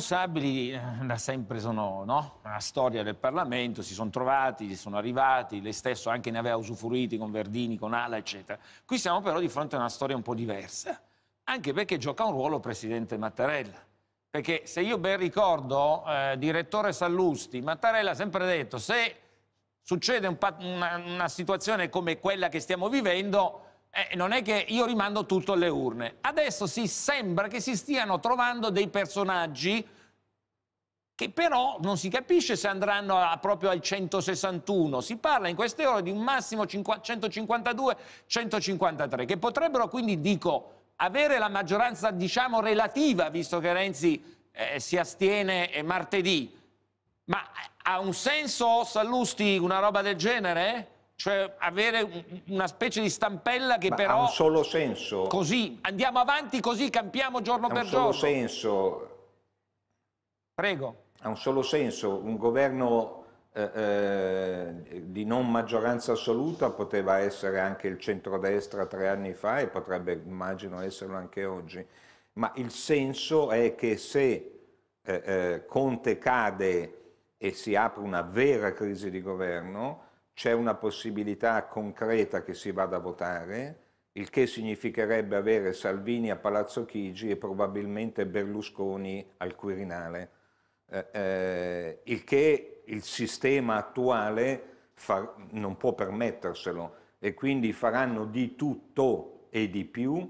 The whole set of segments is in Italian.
responsabili eh, da sempre sono no? la storia del Parlamento, si sono trovati, sono arrivati, lei stesso anche ne aveva usufruiti con Verdini, con Ala, eccetera. Qui siamo però di fronte a una storia un po' diversa, anche perché gioca un ruolo Presidente Mattarella. Perché se io ben ricordo, eh, direttore Sallusti, Mattarella ha sempre detto se succede un una, una situazione come quella che stiamo vivendo, eh, non è che io rimando tutto alle urne. Adesso si sembra che si stiano trovando dei personaggi che però non si capisce se andranno a, proprio al 161. Si parla in queste ore di un massimo 152-153, che potrebbero quindi, dico, avere la maggioranza, diciamo, relativa, visto che Renzi eh, si astiene eh, martedì. Ma eh, ha un senso, Sallusti, una roba del genere? cioè avere una specie di stampella che Ma però... Ha un solo senso. Così, andiamo avanti così, campiamo giorno per giorno. Ha un solo senso. Prego. Ha un solo senso, un governo eh, eh, di non maggioranza assoluta poteva essere anche il centrodestra tre anni fa e potrebbe, immagino, esserlo anche oggi. Ma il senso è che se eh, eh Conte cade e si apre una vera crisi di governo, c'è una possibilità concreta che si vada a votare, il che significherebbe avere Salvini a Palazzo Chigi e probabilmente Berlusconi al Quirinale, eh, eh, il che il sistema attuale fa, non può permetterselo e quindi faranno di tutto e di più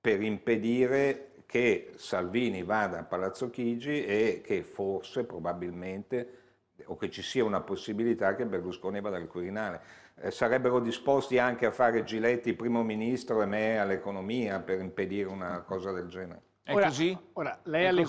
per impedire che Salvini vada a Palazzo Chigi e che forse, probabilmente, o che ci sia una possibilità che Berlusconi vada al Quirinale. Eh, sarebbero disposti anche a fare Giletti primo ministro e me all'economia per impedire una cosa del genere. È ora, così? Ora, lei alle